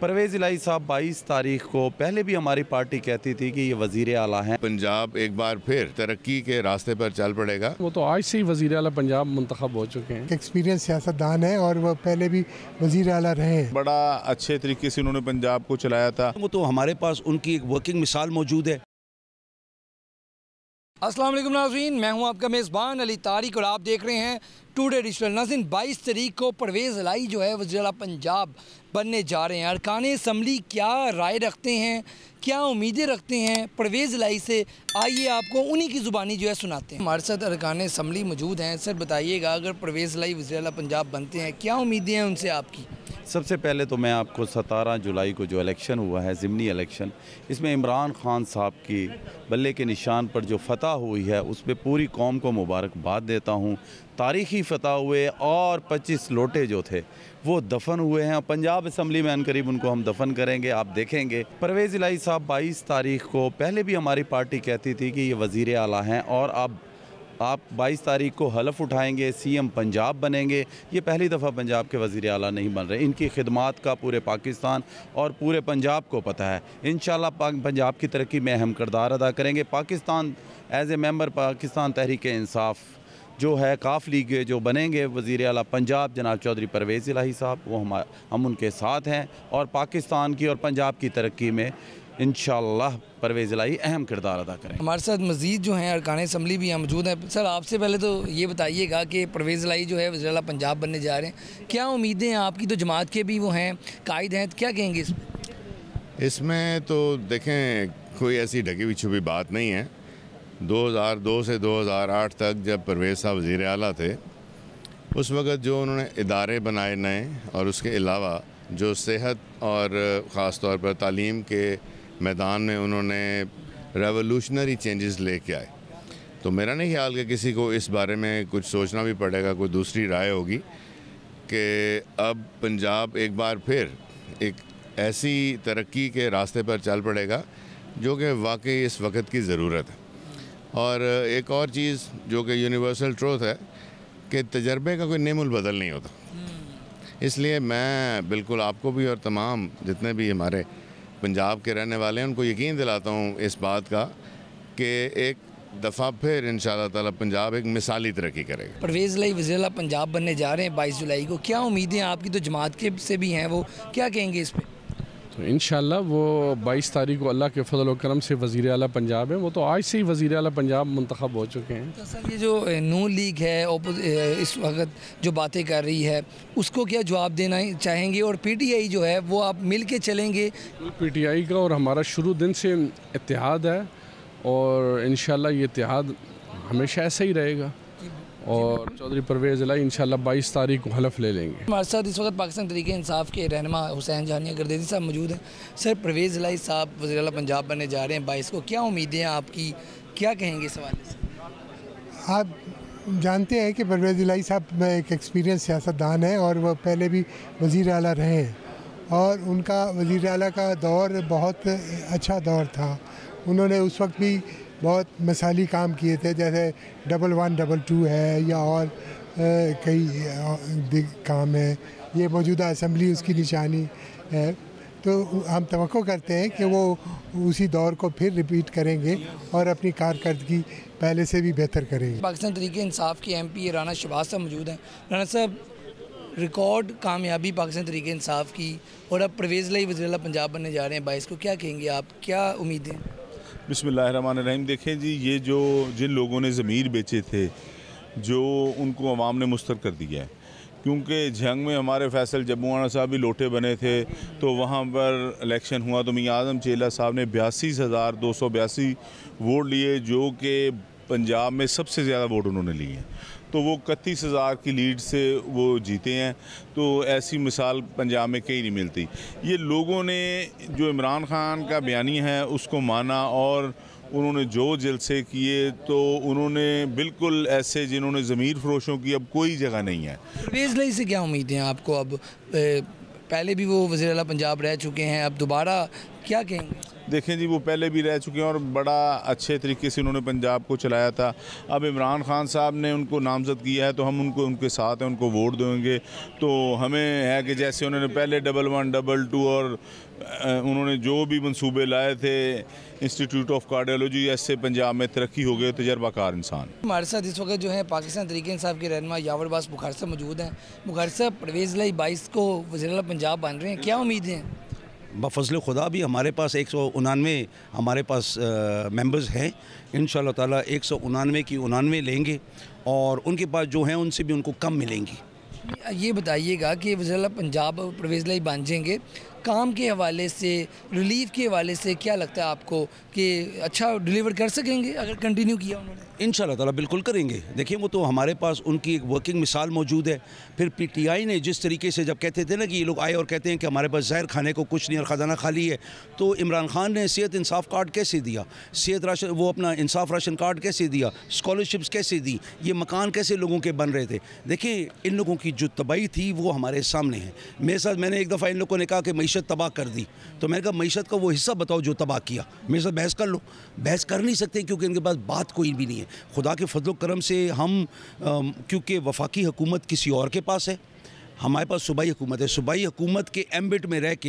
परवेज इलाही साहब 22 तारीख को पहले भी हमारी पार्टी कहती थी कि ये वजीर अला हैं पंजाब एक बार फिर तरक्की के रास्ते पर चल पड़ेगा वो तो आज से ही वजीर अला पंजाब मंतखब हो चुके हैं एक्सपीरियंस सियासतदान है और वो पहले भी वजीर अला रहे बड़ा अच्छे तरीके से उन्होंने पंजाब को चलाया था वो तो हमारे पास उनकी एक वर्किंग मिसाल मौजूद है अस्सलाम वालेकुम नाजरीन मैं हूं आपका मेज़बान अली तारिक और आप देख रहे हैं टुडे डिजिटल नाजिन 22 तरीक को परवेज़ लाई जो है वजी पंजाब बनने जा रहे हैं अरकान इसम्बली क्या राय रखते हैं क्या उम्मीदें रखते हैं परवेज़ लाई से आइए आपको उन्हीं की ज़ुबानी जो है सुनाते हैं हमारे साथ अरकान इसम्बली मौजूद हैं सर बताइएगा अगर परवेज़ लाई वजी पंजाब बनते हैं क्या उम्मीदें हैं उनसे आपकी सबसे पहले तो मैं आपको 17 जुलाई को जो इलेक्शन हुआ है ज़मनी इलेक्शन इसमें इमरान खान साहब की बल्ले के निशान पर जो फ़तह हुई है उस पर पूरी कौम को मुबारकबाद देता हूँ तारीखी फ़तह हुए और 25 लोटे जो थे वो दफन हुए हैं पंजाब असम्बली में अनकरीब उनको हम दफन करेंगे आप देखेंगे परवेज़ इलाही साहब 22 तारीख को पहले भी हमारी पार्टी कहती थी कि ये वज़ी अला हैं और अब आप 22 तारीख को हलफ उठाएंगे सीएम पंजाब बनेंगे ये पहली दफ़ा पंजाब के वज़ी अला नहीं बन रहे इनकी खिदमत का पूरे पाकिस्तान और पूरे पंजाब को पता है इन पंजाब की तरक्की में अहम करदार अदा करेंगे Pakistan as a member Pakistan Tehreek Insaf जो है काफ लीग जो बनेंगे वज़ी अला पंजाब जनाब चौधरी परवेज़ इलाही साहब वो हम हम उनके साथ हैं और पाकिस्तान की और पंजाब की तरक्की में इन परवेज़ लाई अहम किरदार अदा करें हमारे साथ मजीद जो हैं अरकान इसम्बली भी यहाँ मौजूद हैं सर आपसे पहले तो ये बताइएगा कि परवेज़ लाई जो है वजी पंजाब बनने जा रहे हैं क्या उम्मीदें हैं आपकी तो जमात के भी वो हैं कायद हैं तो क्या कहेंगे इसमें इसमें तो देखें कोई ऐसी ढकी हुई छुपी बात नहीं है 2002 से 2008 तक जब परवेज़ साहब वज़ी अला थे उस वक़्त जो उन्होंने इदारे बनाए नए और उसके अलावा जो सेहत और ख़ास तौर पर तालीम के मैदान में उन्होंने रेवोल्यूशनरी चेंजेस लेके आए तो मेरा नहीं ख्याल कि किसी को इस बारे में कुछ सोचना भी पड़ेगा कोई दूसरी राय होगी कि अब पंजाब एक बार फिर एक ऐसी तरक्की के रास्ते पर चल पड़ेगा जो कि वाकई इस वक्त की ज़रूरत है और एक और चीज़ जो कि यूनिवर्सल ट्रोथ है कि तजर्बे का कोई नेमुल बदल नहीं होता हम्म। इसलिए मैं बिल्कुल आपको भी और तमाम जितने भी हमारे पंजाब के रहने वाले हैं उनको यकीन दिलाता हूँ इस बात का कि एक दफ़ा फिर इन ताला पंजाब एक मिसाली तरक्की करेगा परवेज़ लाई वजी पंजाब बनने जा रहे हैं बाईस जुलाई को क्या उम्मीदें आपकी तो जमात के से भी हैं वो क्या कहेंगे इस पर तो इन वो बाईस तारीख को अल्लाह के फजल करम से वज़ी अला पंजाब है वो तो आज से ही वज़ी अला पंजाब मंतखब हो चुके हैं तो सर ये जो नू लीग है इस वक्त जो बातें कर रही है उसको क्या जवाब देना चाहेंगे और पी टी आई जो है वो आप मिल के चलेंगे पी टी आई का और हमारा शुरू दिन से इतिहाद है और इन ये इतिहाद हमेशा ऐसा ही रहेगा और चौधरी परवेज़ अलाई इन बाईस तारीख को हलफ ले लेंगे हमारे साथ इस वक्त पाकिस्तान तरीके इंसाफ के रहनमा हुसैन जानिया गर्देजी साहब मौजूद हैं सर परवेज़ अलाई साहब वजी अल पंजाब बनने जा रहे हैं बाईस को क्या उम्मीदें हैं आपकी क्या कहेंगे इस हवाले से आप जानते हैं कि परवेज़ अलाई साहब एक एक्सपीरियंस सियासतदान है और वह पहले भी वज़ी अल रहे हैं और उनका वज़ी अल का दौर बहुत अच्छा दौर था उन्होंने उस वक्त भी बहुत मिसाली काम किए थे जैसे डबल वन डबल टू है या और कई काम है ये मौजूदा असम्बली उसकी निशानी है तो हम तो करते हैं कि वो उसी दौर को फिर रिपीट करेंगे और अपनी कारकर्दगी पहले से भी बेहतर करेंगे पाकिस्तान तरीके इंसाफ के एम पी राना शबाज साहब मौजूद हैं राना साहब रिकॉर्ड कामयाबी पाकिस्तान तरीके इंसाफ की और अब परवेज़ लाई वजी पंजाब बनने जा रहे हैं बाईस को क्या कहेंगे आप क्या उम्मीदें बिसमीम देखें जी ये जो जिन लोगों ने ज़मीर बेचे थे जो उनको अवाम ने मुस्तर कर दिया है क्योंकि जंग में हमारे फैसल जबुआना साहब भी लोटे बने थे तो वहाँ पर इलेक्शन हुआ तो मियाँ आजम चेला साहब ने बयासी हज़ार दो सौ बयासी वोट लिए जो कि पंजाब में सबसे ज़्यादा वोट उन्होंने लिए तो वो इकतीस हज़ार की लीड से वो जीते हैं तो ऐसी मिसाल पंजाब में कहीं नहीं मिलती ये लोगों ने जो इमरान खान का बयानी है उसको माना और उन्होंने जो जलसे किए तो उन्होंने बिल्कुल ऐसे जिन्होंने ज़मीर फरोशों की अब कोई जगह नहीं है परवेज़ लई से क्या उम्मीदें आपको अब पहले भी वो वजी पंजाब रह चुके हैं अब दोबारा क्या कहेंगे देखें जी वो पहले भी रह चुके हैं और बड़ा अच्छे तरीके से उन्होंने पंजाब को चलाया था अब इमरान खान साहब ने उनको नामजद किया है तो हम उनको उनके साथ हैं उनको वोट देंगे तो हमें है कि जैसे उन्होंने पहले डबल वन डबल टू और उन्होंने जो भी मंसूबे लाए थे इंस्टीट्यूट ऑफ कार्डियोलॉजी ऐसे पंजाब में तरक्की हो गई तजर्बाकार इंसान हमारे साथ इस वक्त जो है पाकिस्तान तरीके साहब के रहनमा यावर बास बुखार साहब मौजूद हैं बुखार साहब परवेज लाई बाईस को वजी पंजाब बन रहे हैं क्या उम्मीद है बफजल खुदा भी हमारे पास एक सौ उनानवे हमारे पास मेंबर्स हैं इन ताला एक सौ उनानवे की उनानवे लेंगे और उनके पास जो हैं उनसे भी उनको कम मिलेंगी ये बताइएगा कि वजह पंजाब परवेज लाई बांझेंगे काम के हवाले से रिलीफ के हवाले से क्या लगता है आपको कि अच्छा डिलीवर कर सकेंगे अगर कंटिन्यू किया उन्होंने इन ताला बिल्कुल करेंगे देखिए वो तो हमारे पास उनकी एक वर्किंग मिसाल मौजूद है फिर पीटीआई ने जिस तरीके से जब कहते थे ना कि ये लोग आए और कहते हैं कि हमारे पास जहर खाने को कुछ नहीं और ख़जाना खाली है तो इमरान खान ने सेहत इंसाफ कार्ड कैसे दिया सेहत राशन वो अपना इंसाफ राशन कार्ड कैसे दिया स्कॉलरशिप्स कैसे दी ये मकान कैसे लोगों के बन रहे थे देखिए इन लोगों की जो तबाही थी वो हमारे सामने है मेरे साथ मैंने एक दफ़ा इन लोगों ने कहा कि मीशत तबाह कर दी तो मैंने कहा मीशत का वो हिस्सा बताओ जो तबाह किया मेरे साथ बहस कर लो बहस कर नहीं सकते क्योंकि इनके पास बात कोई भी नहीं है खुदा के फजल करम से हम क्योंकि वफाकी हुकूमत किसी और के पास है हमारे पास सूबाई हुकूमत है सूबाई हुकूमत के एम्बिट में रह के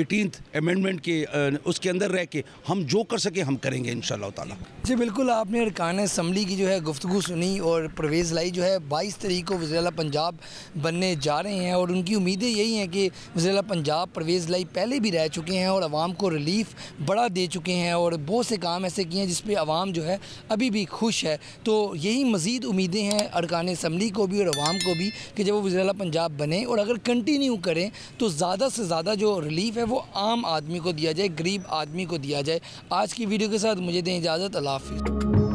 एटीन अमेंडमेंट के आ, उसके अंदर रह के हम जो कर सकें हम करेंगे इन ताला जी बिल्कुल आपने अरकान असम्बली की जो है गुफ्तु सुनी और परवेज़ लाई जो है बाईस तरीक को वजी पंजाब बनने जा रहे हैं और उनकी उम्मीदें यही हैं कि वजी पंजाब परवेज़ लाई पहले भी रह चुके हैं और आवाम को रिलीफ बड़ा दे चुके हैं और बहुत से काम ऐसे किए हैं जिसपे आवाम जो है अभी भी खुश है तो यही मज़ीद उम्मीदें हैं अरकान असम्बली को भी और आवाम को भी कि जब वो वज़ी पंजाब बने और अगर कंटिन्यू करें तो ज़्यादा से ज़्यादा जो रिलीफ है वो आम आदमी को दिया जाए गरीब आदमी को दिया जाए आज की वीडियो के साथ मुझे दें इजाज़त अल्लाह हाफिज़